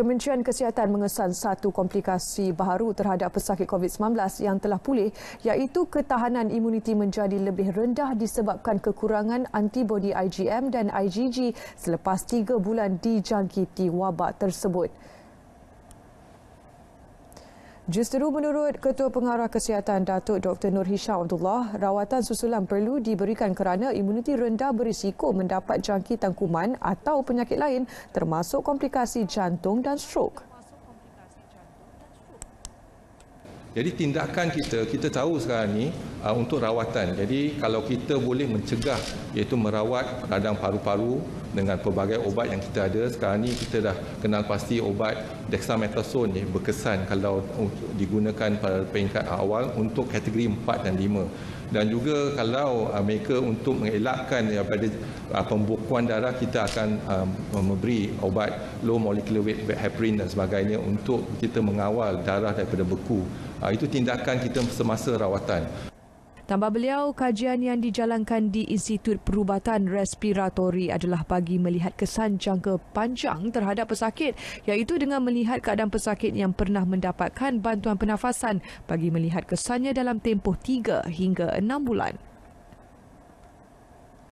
Kementerian Kesihatan mengesan satu komplikasi baru terhadap pesakit COVID-19 yang telah pulih iaitu ketahanan imuniti menjadi lebih rendah disebabkan kekurangan antibodi IgM dan IgG selepas tiga bulan dijangkiti wabak tersebut. Justeru menurut Ketua Pengarah Kesihatan Datuk Dr. Nur Hisham Abdullah, rawatan susulan perlu diberikan kerana imuniti rendah berisiko mendapat jangkitan kuman atau penyakit lain termasuk komplikasi jantung dan strok. Jadi tindakan kita, kita tahu sekarang ini uh, untuk rawatan. Jadi kalau kita boleh mencegah iaitu merawat radang paru-paru dengan pelbagai obat yang kita ada. Sekarang ni kita dah kenal pasti obat dexamethasone ni berkesan kalau digunakan pada peringkat awal untuk kategori 4 dan 5 dan juga kalau uh, mereka untuk mengelakkan daripada uh, pembukuan darah kita akan um, memberi obat low molecular weight heparin dan sebagainya untuk kita mengawal darah daripada beku uh, itu tindakan kita semasa rawatan Tambah beliau, kajian yang dijalankan di Institut Perubatan Respiratori adalah bagi melihat kesan jangka panjang terhadap pesakit iaitu dengan melihat keadaan pesakit yang pernah mendapatkan bantuan pernafasan bagi melihat kesannya dalam tempoh 3 hingga 6 bulan.